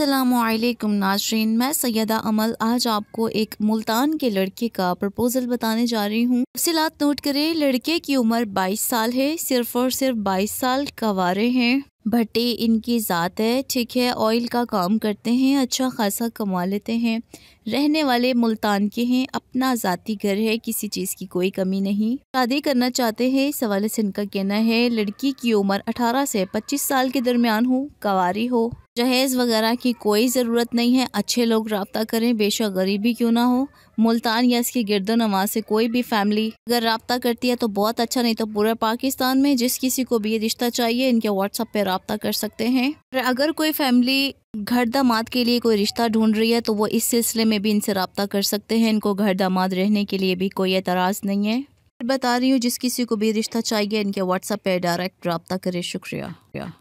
असलकुम नाजरीन मैं सैदा अमल आज आपको एक मुल्तान के लड़के का प्रपोज़ल बताने जा रही हूँ तफसीत नोट करें लड़के की उम्र 22 साल है सिर्फ और सिर्फ 22 साल कवारे हैं भट्टे इनकी ज़ात है ठीक है ऑयल का काम करते हैं अच्छा खासा कमा लेते हैं रहने वाले मुल्तान के हैं अपना ज़ाती घर है किसी चीज़ की कोई कमी नहीं शादी करना चाहते हैं इस हवाले से इनका कहना है लड़की की उम्र 18 से 25 साल के दरमियान हो कवारी हो जहेज़ वगैरह की कोई ज़रूरत नहीं है अच्छे लोग रबता करें बेशक गरीबी क्यों ना हो मुल्तान या इसके गिरदो नमाज से कोई भी फैमिली अगर रबता करती है तो बहुत अच्छा नहीं तो पूरे पाकिस्तान में जिस किसी को भी ये रिश्ता चाहिए इनके व्हाट्सअप पे रबता कर सकते हैं अगर कोई फैमिली घर दामाद के लिए कोई रिश्ता ढूंढ रही है तो वो इस सिलसिले में भी इनसे रबता कर सकते हैं इनको घर दामाद रहने के लिए भी कोई एतराज़ नहीं है बता रही हूँ जिस किसी को भी रिश्ता चाहिए इनके व्हाट्सअप पे डायरेक्ट रबता करें शुक्रिया